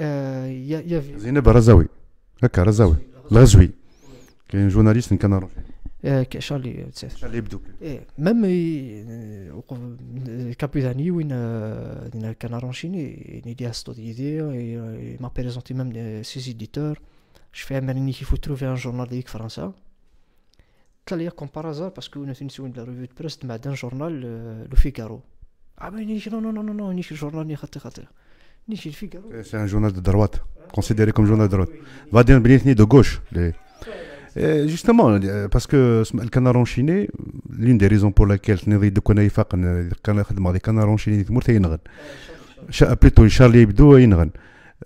Euh, il y a, y avait... Zineb Razawi. Ok, Razawi. Razawi. Qui est un journaliste, un canard. Euh, Charlie, euh, tu sais. Charlie Même le capitaine, il en un en Chine. Il a cette idée. Il m'a présenté même ses éditeurs. Je fais un il qu'il faut trouver un journaliste français. C'est un journal de droite, hein considéré comme journal de droite. ni de gauche. justement, euh, parce que le canard Chine, l'une des raisons pour laquelle de euh, que le canard Chine, c'est plutôt Charlie Hebdo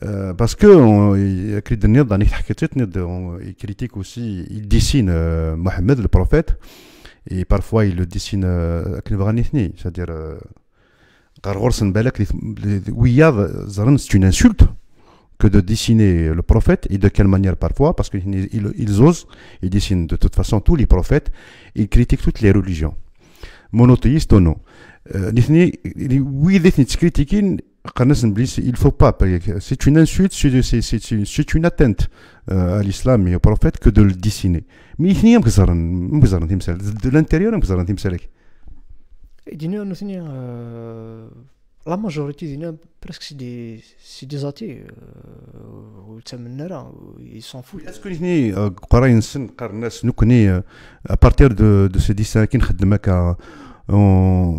euh, parce que critique aussi, il dessine euh, Mohamed le prophète, et parfois il le dessine euh, c'est-à-dire c'est une insulte que de dessiner le prophète et de quelle manière parfois parce qu'ils osent ils dessine de toute façon tous les prophètes ils critique toutes les religions monothéistes ou non oui ils critiquent il faut pas. C'est une insulte, c'est une atteinte euh, à l'islam et au prophète que de le dessiner. Mais il n'y a pas de l'intérieur, il n'y a pas euh, la majorité presque c'est des, athées. Euh, ils s'en foutent. Est-ce que les gens, à partir de, de ces on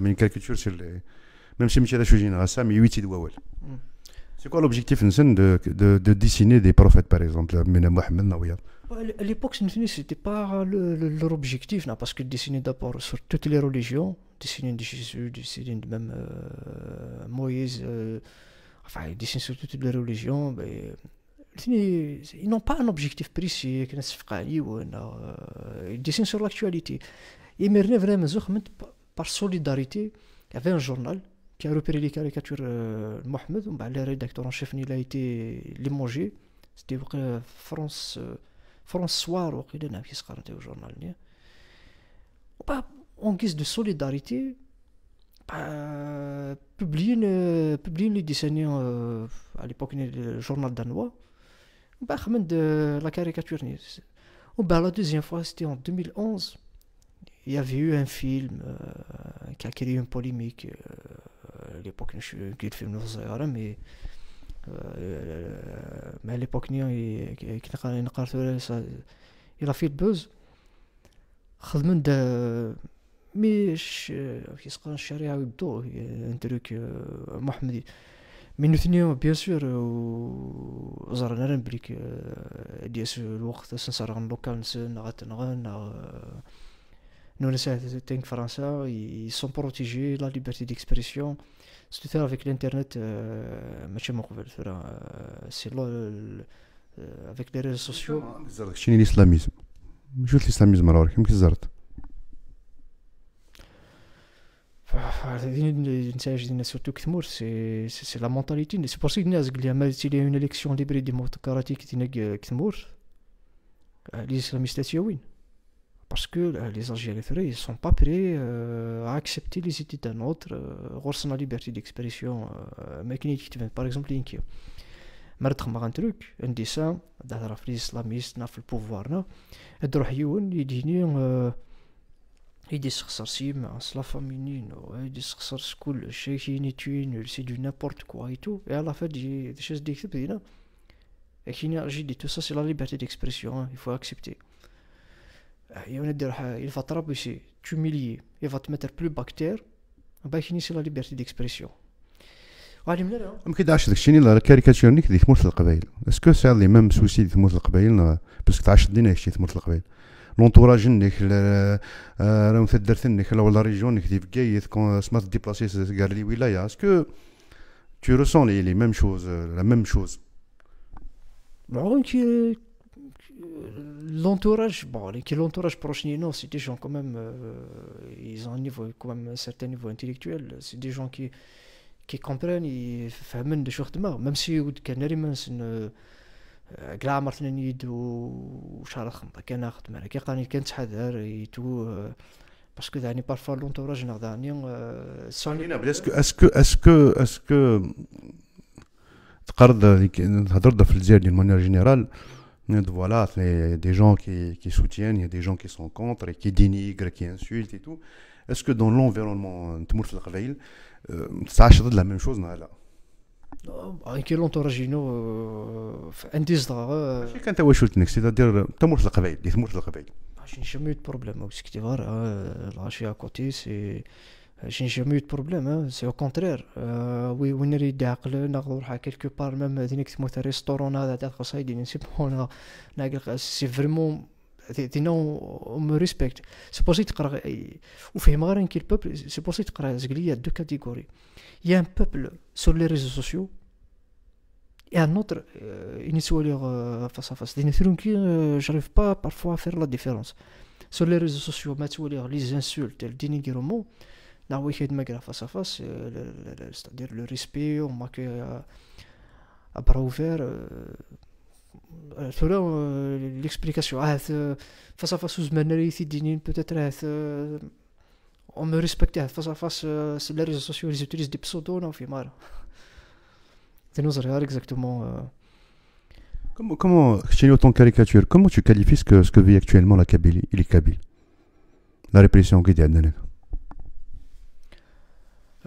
une caricature sur les. Même si Michel Achouji n'a ça, mais 8 Idouawel. Hmm. C'est quoi l'objectif de, de, de dessiner des prophètes, par exemple, euh, Mena Mohamed Nawiyat À l'époque, ce n'était pas euh, le, le, leur objectif, non, parce qu'ils dessinaient d'abord sur toutes les religions, dessinaient de Jésus, dessinaient de même euh, Moïse, enfin, ils sur toutes les religions. Mais, ils n'ont pas un objectif précis, ils dessinent sur l'actualité. Et Mirne, vraiment, par solidarité, il y avait un journal qui a repéré les caricatures de euh, Mohamed. Bah, le rédacteur en chef, il a été limogé. C'était euh, France, euh, France Soir, au journal. Bah, en guise de solidarité, bah, publié les dessins à l'époque, le journal danois. Bah, la caricature. Bah, la deuxième fois, c'était en 2011. il y avait eu un film euh, qui a créé une polémique euh, à l'époque je suis le film mais mais à l'époque il a fait le buzz خدمن دا مش كيسقى الشريعة ويبدو ان تروك محمدي من ثاني بيان سور زرنا راه بليك ديال الوقت سنسرغ اللوكال نسن غتنغن Nous, ne les Think français, ils sont protégés, la liberté d'expression. C'est faire avec l'Internet, euh, euh, c'est euh, avec les réseaux sociaux. C'est l'islamisme. Je l'islamisme alors, comme qu'ils surtout que c'est la mentalité. C'est pour ça qu'il y a une élection libre et démocratique qui est l'islamisme parce que euh, les Algériens ils sont pas prêts euh, à accepter les idées d'un autre euh, la liberté d'expression mécanique par exemple il y a un عندي qui dit في الاسلاميست في البوفوار pas يون يديني يدي يسخسر سيما سلا فامينين يدي il faut accepter Il va te rabaisser, t'humilier, il va te mettre plus bactère, باش ينسي لا ليبرتي ديكسبرسيون من هنا ما كيدعش داكشي اللي راه كاريكاتيرني كي تموت القبايل اسكو سي لي ميم سوسي تموت القبايل باسكو تعشد لينا هادشي تموت القبايل لونتوراج نك راه مثدرت نك ولا ريجون نك ديف كايت كون سمات ديبلاسي كاع لي ولايه اسكو تو ressens لي ميم شوز لا ميم شوز chose. Alors, Euh, l'entourage, bon, l'entourage proche non, c'est des gens quand même, euh, ils ont un niveau, quand même, un certain niveau intellectuel. C'est des gens qui, qui comprennent ils font des choses de mort. Même si de Canary, c'est قلع ce que وشعر euh, est-ce que voilà, Il y a des gens qui soutiennent, il y a des gens qui sont contre, qui dénigrent, qui insultent et tout. Est-ce que dans l'environnement euh, de euh, ça a peut de la même chose Non, là non a des gens qui euh, Je ne sais pas quand tu as ouché le téléphone, c'est-à-dire Temouch Lakhveil. Je n'ai jamais eu de problème. Ce que tu vois, là, je suis à côté j'ai jamais eu de problème, hein. c'est au contraire. Euh, oui, on est d'accord, on a quelque part, même dans un restaurants, on a c'est vraiment. On me respecte. C'est pour ça que un euh, peuple, c'est pour ça qu'il y a deux catégories. Il y a un peuple sur les réseaux sociaux et un autre, euh, il euh, face à face. J'arrive pas parfois à faire la différence. Sur les réseaux sociaux, les insultes les le euh, c'est-à-dire le respect, on m'accueille euh, à, bras ouverts. Euh, l'explication, ah, face à face aux Zmanaliti Dinin, peut-être on me respectait ah, face à face, les réseaux sociaux, ils utilisent des pseudos, non, fait mal. C'est nos exactement. Comment, comment, chez autant de caricature, comment tu qualifies ce que, vit actuellement la Kabylie, les Kabyles La répression qui est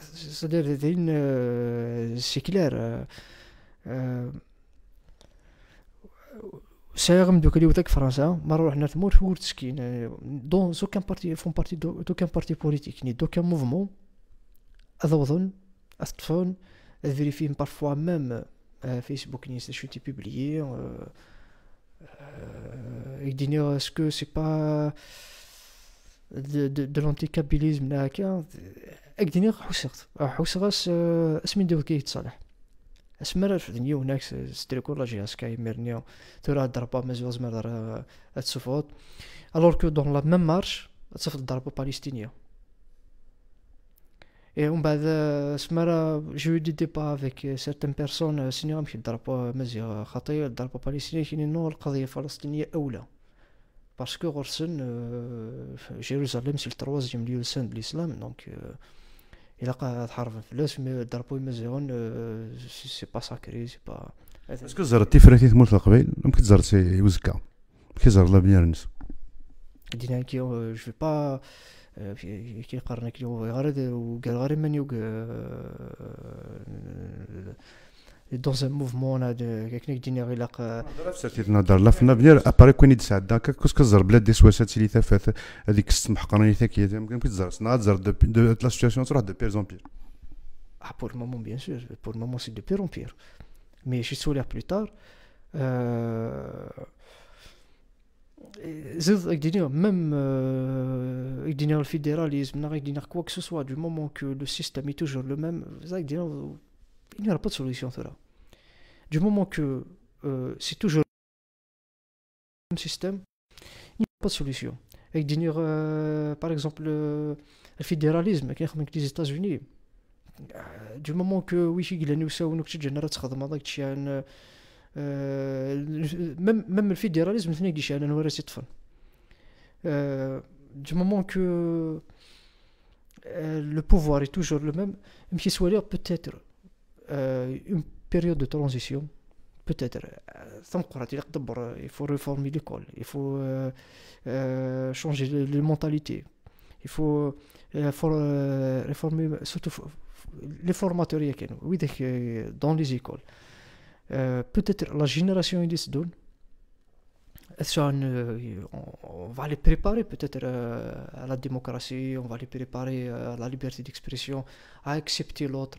c'est-à-dire c'est une euh, séculaire ساهم دوك اللي وثاق فرنسا مره aucun parti politique تسكين دون politique, بارتي فون بارتي même بارتي بوليتيك ني موفمون parfois même euh, euh, euh, que بارفوا ميم de, de, de là, اكدني حوسرت حوسرس آه، اسمي ديو كي يتصالح اسمر الدنيا هناك ستريكور لا جيها سكاي ميرنيو تورا ضربه مزوز مر آه، اتسفوت الور كو دون لا ميم مارش تصفط ضربه باليستينيه اي ومن بعد آه، سمارا جو دي ديبا افيك سيرتين بيرسون سيني مشي ضربه مزيان خاطر ضربه باليستينيه كاين نو القضيه الفلسطينيه اولى باسكو غرسن جيروزاليم سي التروازيام ليو سان الاسلام دونك الا قا تحرف الفلوس مي الدربو مزيون آه، سي با ساكري سي با اسكو زرت التيفراتي تمول في القبيل يمكن زرت يوزكا كي زر لافنير نس دينا كي آه، جو في با آه، كي قرنا كي غير وقال غير من يوك dans un mouvement de quelqu'un qui dîner il a certes il la fin de l'année apparaît qu'on est sad donc qu'est-ce que zar blade des soucis fait a dit que c'est pas qu'on était qui était un peu zar c'est zar de la situation sera de pire en pire ah pour le moment bien sûr pour le moment c'est de pire en pire mais je suis plus tard euh... même euh... le fédéralisme quoi que ce soit du moment que le système est toujours le même il n'y aura pas de solution à cela. Du moment que euh, c'est toujours le même système, il n'y a pas de solution. Avec euh, par exemple, euh, le fédéralisme, avec les États-Unis, du moment que oui, il y a une génération même même le fédéralisme c'est une génération du moment que le pouvoir est toujours le même, M. Swalir peut-être euh, une période de transition peut-être euh, euh, il faut réformer l'école il faut changer les, mentalités il faut, réformer surtout les formateurs dans les écoles peut-être la génération ils se on va les préparer peut-être à la démocratie, on va les préparer à la liberté d'expression, à accepter l'autre.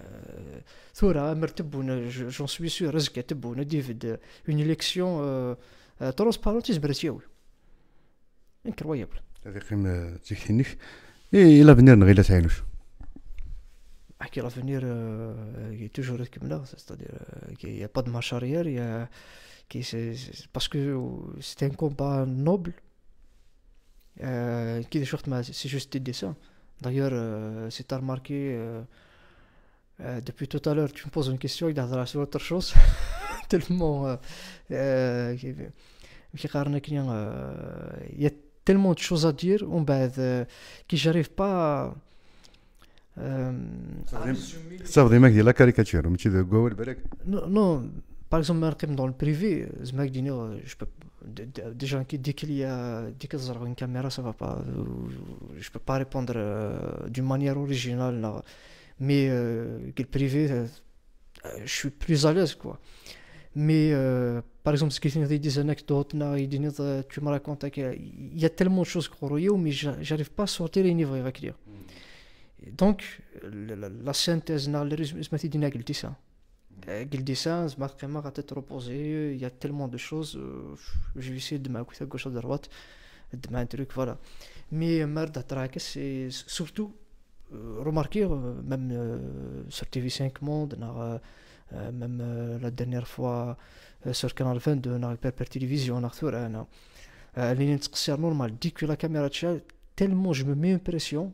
Thora, j'en suis sûr, David. Une élection, euh, euh, transparente, incroyable. Euh, et l'avenir ah, est toujours comme c'est-à-dire qu'il n'y a pas de marche arrière, parce que c'est un combat noble, c'est juste des dessins. D'ailleurs, c'est à remarquer. Euh, depuis tout à l'heure, tu me poses une question, il a sur autre chose. tellement. Euh, euh, euh, il y a tellement de choses à dire on ben, euh, que j'arrive pas à. Ça veut dire que la caricature, mais tu veux Non, non. Par exemple, dans le privé, je peux déjà dès qu'il y a dès qu'il y une caméra, ça va pas. Je peux pas répondre d'une manière originale mais euh, privé, euh, euh, je suis plus à l'aise, quoi. Mais euh, par exemple, ce qui est des anecdotes, tu me racontes, il y a tellement de choses que mais j'arrive pas à sortir les niveaux, avec dire. Mm. Donc, la synthèse, le résumé, c'est ça. Qu'il ça, Marc-Aimar a tête reposée, il y a tellement de choses, j'ai essayé de m'accoudre à gauche à droite, de un truc, voilà. Mais merde Traque, c'est surtout euh, Remarquez, euh, même euh, sur TV5 Monde, même la dernière fois sur Canal 22, Télévision, hein, on normal. que la caméra tellement je me mets une pression,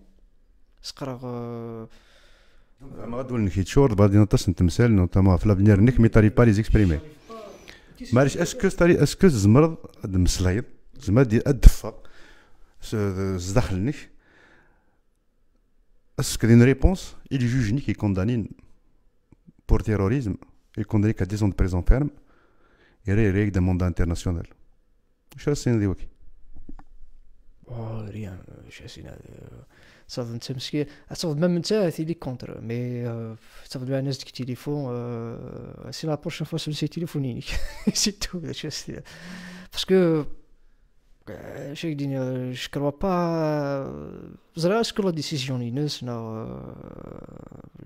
ce qu'il y a une réponse, il juge ni qui est condamné pour terrorisme, il est condamné qu'à 10 ans de prison ferme, et il règle d'un mandat international. Je suis assez indéqué. Oh, rien, je suis assez indéqué. Ça veut dire que c'est un même ça, il est contre, mais euh, ça veut dire que c'est faux. c'est la prochaine fois que c'est un téléphone C'est tout, Parce que, euh, je ne euh, crois pas est-ce que la décision euh,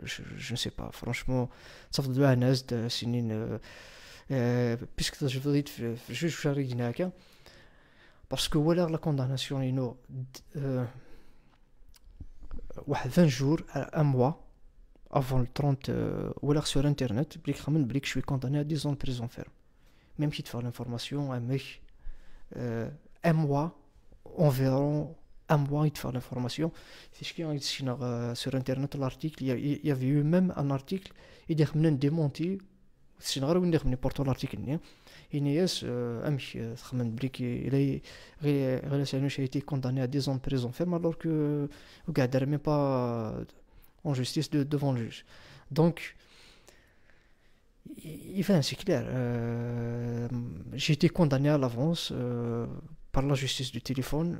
je ne sais pas, franchement, ça fait de la de euh, euh, puisque je veux dire, je suis allé hein. parce que voilà la condamnation et euh, 20 jours, un mois, avant le 30, voilà sur internet, je suis condamné à 10 ans de prison ferme. Même si tu fais l'information, un mois, environ un mois de faire l'information, formation. C'est ce qui est euh, sur Internet l'article. Il y avait eu même un article, il a démenti, c'est une rare où portant l'article. Hein. Il y a eu a été condamné à 10 ans de prison ferme alors que le gars même pas euh, en justice devant le juge. Donc, il c'est clair. cercle. j'ai été condamné à l'avance euh, par la justice du téléphone.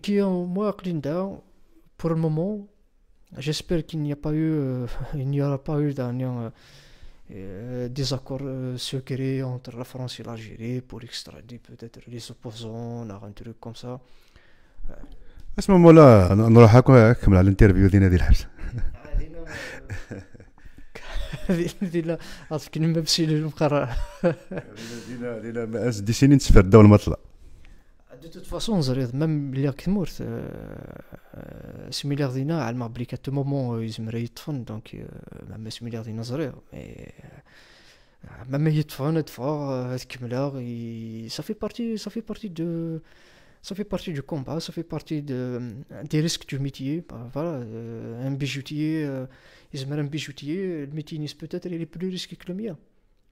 qui ont moi Clinda pour le moment j'espère qu'il n'y a pas eu euh, il n'y aura pas eu d'un euh, désaccord secret entre la France et l'Algérie pour extrader peut-être les opposants un truc comme ça à ce moment-là نروح هكا نكمل على الانترفيو ديالنا ديال الحبس ديال عرفت كي نمشي للمقر ديال ديال ديال دي سنين تسفر الدولة ما طلع de toute façon, même les Kmourt, euh, euh, ce milliard d'ina, elle m'a à tout moment, euh, ils me réitfont, donc même ce milliard d'ina, mais même يتفعون يدفعوا تكملها ça fait partie ça fait partie de ça fait partie du combat ça fait partie de, des risques du métier bah, voilà un bijoutier يزمر un bijoutier le métier peut-être il plus risqué que le mien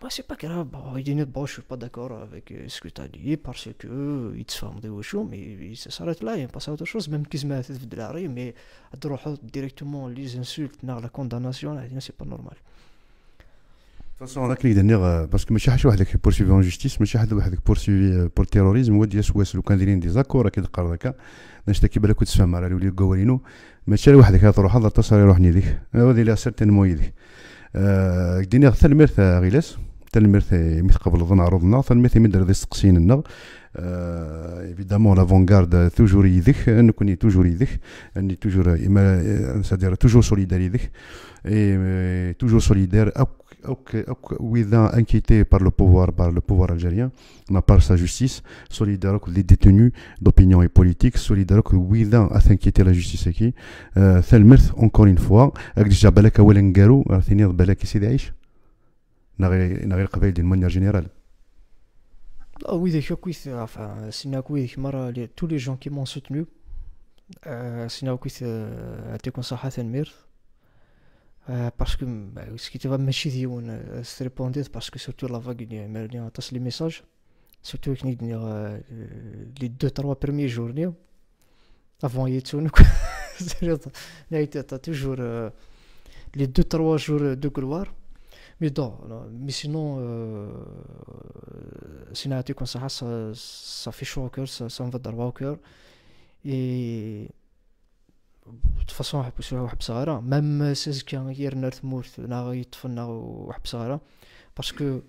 bah, c'est pas grave, bah, je suis pas d'accord avec ce que tu as dit parce que il te forme des choses, mais ça s'arrête là, il passe à autre chose, même qu'il se met à la tête de la rue, mais à directement les insultes, non, la condamnation, c'est pas normal. De toute façon, on a a a parce que M. M. Hachou Hachou poursuivi poursuivi en justice, pour راك لي دانيغ باسكو ماشي حاجه واحد اللي بورسيفي اون جوستيس ماشي حد واحد بورسيفي بور تيروريزم ودي اسواس لو كان دايرين دي زاكور راك il هكا نشتا كي بالك تفهم راه يولي قوالينو ماشي واحد هكا تروح هضر تصري روح نيديك هذه لا سيرتين مو يديك آه، دينيغ تلميرت غيلاس تلميرت مي تقبل عرضنا تلميرت مي درد النغ ايفيدامون لافونغارد توجور يدك نكوني توجور يدك اني توجور سادير توجور سوليدار يدك توجور سوليدار inquiété par le pouvoir, par le pouvoir algérien, par sa justice, solidaire les détenus d'opinion et politique, solidaire que a inquiété la justice qui, euh, Thelmert, encore une fois, avec déjà Balak à Arthinir n'a et n'a rien Kabel d'une manière générale. Ah oui, euh, enfin, Sinakoui, euh, tous les gens qui m'ont soutenu, Sinakoui, Tekon Saha Thelmert, eh, parce que ben, ce qui te va mettre chez on euh, se répondait parce que surtout la vague il y a tous les messages surtout que n'est euh, les deux trois premiers journées avant il tu nous toujours euh, les deux trois jours de couloir mais non, mais sinon euh, sinon tu comme ça ça ça fait chaud au cœur ça me va au cœur et تفاصون واحد واحد بصغاره مام سازكا يرنا ثمورت نا يطفنا واحد بصغاره باسكو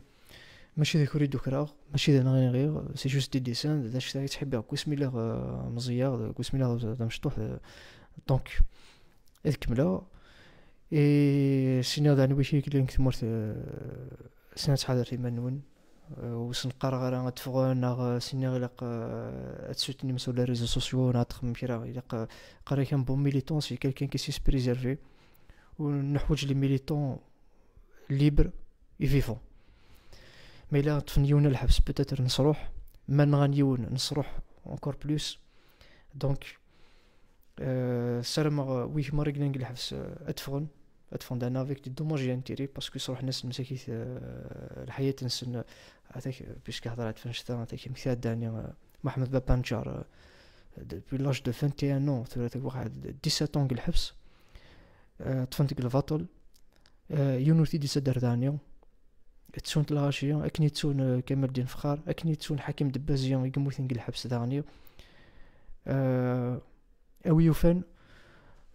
ماشي ذاك اريد كراغ ماشي ذا نغير غير سي جوست دي ديسان ذا شتا تحب كوسمي لا مزيار كوسمي لا مشطوح دونك اذ كملا اي سينا ذا نبيشي كلينك ثمورت سنة حاضر في منون وسنقر غير غتفغون ناغ سيني غيلق اتسوتني مسؤول ريزو سوسيو ناتخم كيرا غيلق قري كان بون ميليتون سي كالكان كي سيس بريزيرفي ونحوج لي ميليتون ليبر يفيفون مي لا تفنيونا الحبس بتاتر نصروح من غنيون نصروح اونكور بلوس دونك سرمغ ويه مرقنا الحبس اتفغون تفوند انا افيك دي دوماج انتيري باسكو صروح الناس مساكي الحياة تنسن عتاك باش كهضر عاد فنشتا عتاك مثال داني محمد بابانجار دبي لاج دو فانتي ans, tu as واحد ans الحبس l'Hebs, تفنت الفاتول فاطل يونوتي دي سدر دانيو تسون تلاغاشيا اكني تسون كمال الدين فخار اكني تسون حكيم دبازيون يقموثين قل الحبس دانيو اوي يوفن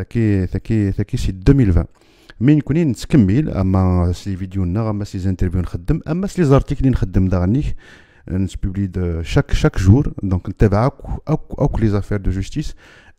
ذكي ذكي ذكي سي 2020 مين كوني نتكمل اما سي فيديو نا اما سي زانترفيو نخدم اما سي زارتيك اللي نخدم دا غنيك دو شاك شاك جور دونك نتابع اوك اوك لي زافير دو جوستيس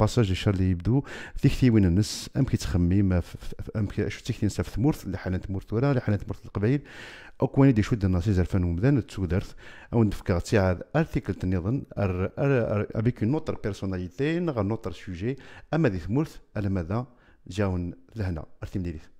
باساج ديال اللي يبدو في وين النس ام كي ما ام كي شو تكتين سافت اللي لحالة ثمورث ولا لحالة ثمورث القبائل او كوني دي شود الناس زرفان ومدان تسودرث او نفكا عاد ارتيكل تنظن ار ار ار اون نوتر بيرسوناليتي نغ نوتر سوجي اما دي ثمورث الا ماذا جاون لهنا ارتيم ديريث